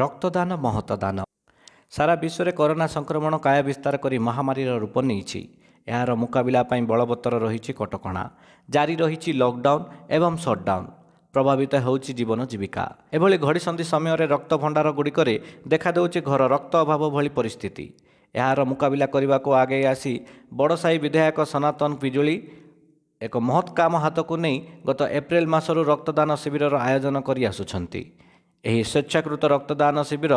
ରକ୍ତଦାନ ମହତଦାନ ସାରା ବିଶ୍ୱରେ କରୋନା ସଂକ୍ରମଣ କାୟା ବିସ୍ତାର କରି ମହାମାରୀର ରୂପ ନେଇଛି ଏହାର ମୁକାବିଲା ପାଇଁ ବଳବତ୍ତର ରହିଛି କଟକଣା ଜାରି ରହିଛି ଲକ୍ଡାଉନ୍ ଏବଂ ସଟ୍ଡାଉନ୍ ପ୍ରଭାବିତ ହେଉଛି ଜୀବନ ଜୀବିକା ଏଭଳି ଘଡ଼ିସନ୍ଧି ସମୟରେ ରକ୍ତ ଭଣ୍ଡାର ଗୁଡ଼ିକରେ ଦେଖାଦେଉଛି ଘର ରକ୍ତ ଅଭାବ ଭଳି ପରିସ୍ଥିତି ଏହାର ମୁକାବିଲା କରିବାକୁ ଆଗେଇ ଆସି ବଡ଼ସାହି ବିଧାୟକ ସନାତନ ପିଜୁଳି ଏକ ମହତ୍ କାମ ହାତକୁ ନେଇ ଗତ ଏପ୍ରିଲ ମାସରୁ ରକ୍ତଦାନ ଶିବିରର ଆୟୋଜନ କରିଆସୁଛନ୍ତି ଏହି ସ୍ୱେଚ୍ଛାକୃତ ରକ୍ତଦାନ ଶିବିର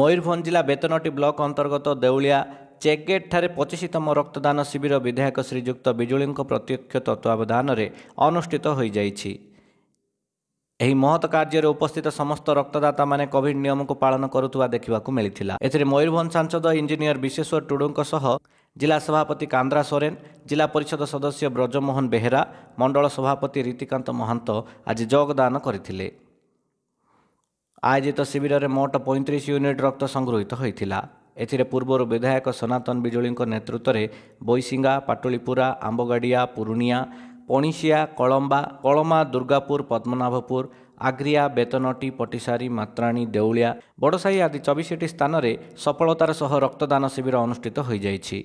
ମୟୂରଭଞ୍ଜ ଜିଲ୍ଲା ବେତନଟି ବ୍ଲକ ଅନ୍ତର୍ଗତ ଦେଉଳିଆ ଚେକଗେଟ୍ଠାରେ ପଚିଶତମ ରକ୍ତଦାନ ଶିବିର ବିଧାୟକ ଶ୍ରୀଯୁକ୍ତ ବିଜୁଳିଙ୍କ ପ୍ରତ୍ୟକ୍ଷ ତତ୍ତ୍ୱାବଧାନରେ ଅନୁଷ୍ଠିତ ହୋଇଯାଇଛି ଏହି ମହତ କାର୍ଯ୍ୟରେ ଉପସ୍ଥିତ ସମସ୍ତ ରକ୍ତଦାତାମାନେ କୋଭିଡ୍ ନିୟମକୁ ପାଳନ କରୁଥିବା ଦେଖିବାକୁ ମିଳିଥିଲା ଏଥିରେ ମୟୂରଭଞ୍ଜ ସାଂସଦ ଇଞ୍ଜିନିୟର ବିଶ୍ୱେଶ୍ୱର ଟୁଡୁଙ୍କ ସହ ଜିଲ୍ଲା ସଭାପତି କାନ୍ଦ୍ରା ସୋରେନ ଜିଲ୍ଲା ପରିଷଦ ସଦସ୍ୟ ବ୍ରଜମୋହନ ବେହେରା ମଣ୍ଡଳ ସଭାପତି ରୀତିକାନ୍ତ ମହାନ୍ତ ଆଜି ଯୋଗଦାନ କରିଥିଲେ ଆୟୋଜିତ ଶିବିରରେ ମୋଟ ପଇଁତିରିଶ ୟୁନିଟ୍ ରକ୍ତ ସଂଗୃହୀତ ହୋଇଥିଲା ଏଥିରେ ପୂର୍ବରୁ ବିଧାୟକ ସନାତନ ବିଜୁଳିଙ୍କ ନେତୃତ୍ୱରେ ବୈଶିଙ୍ଗା ପାଟୁଳିପୁରା ଆମ୍ବଗାଡ଼ିଆ ପୁରୁଣିଆ ପଣିସିଆ କଳମ୍ବା କଳମା ଦୁର୍ଗାପୁର ପଦ୍ମନାଭପୁର ଆଗ୍ରିଆ ବେତନଟି ପଟିସାରୀ ମାତ୍ରାଣୀ ଦେଉଳିଆ ବଡ଼ସାହି ଆଦି ଚବିଶଟି ସ୍ଥାନରେ ସଫଳତାର ସହ ରକ୍ତଦାନ ଶିବିର ଅନୁଷ୍ଠିତ ହୋଇଯାଇଛି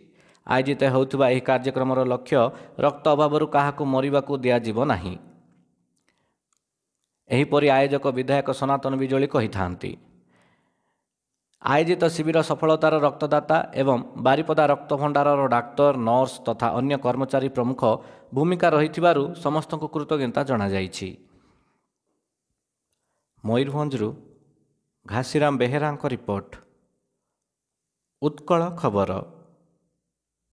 ଆୟୋଜିତ ହେଉଥିବା ଏହି କାର୍ଯ୍ୟକ୍ରମର ଲକ୍ଷ୍ୟ ରକ୍ତ ଅଭାବରୁ କାହାକୁ ମରିବାକୁ ଦିଆଯିବ ନାହିଁ ଏହିପରି ଆୟୋଜକ ବିଧାୟକ ସନାତନ ବିଜୁଳି କହିଥାନ୍ତି ଆୟୋଜିତ ଶିବିର ସଫଳତାର ରକ୍ତଦାତା ଏବଂ ବାରିପଦା ରକ୍ତ ଭଣ୍ଡାରର ଡାକ୍ତର ନର୍ସ ତଥା ଅନ୍ୟ କର୍ମଚାରୀ ପ୍ରମୁଖ ଭୂମିକା ରହିଥିବାରୁ ସମସ୍ତଙ୍କୁ କୃତଜ୍ଞତା ଜଣାଯାଇଛି ମୟୂରଭଞ୍ଜରୁ ଘାସିରାମ ବେହେରାଙ୍କ ରିପୋର୍ଟ ଉତ୍କଳ ଖବର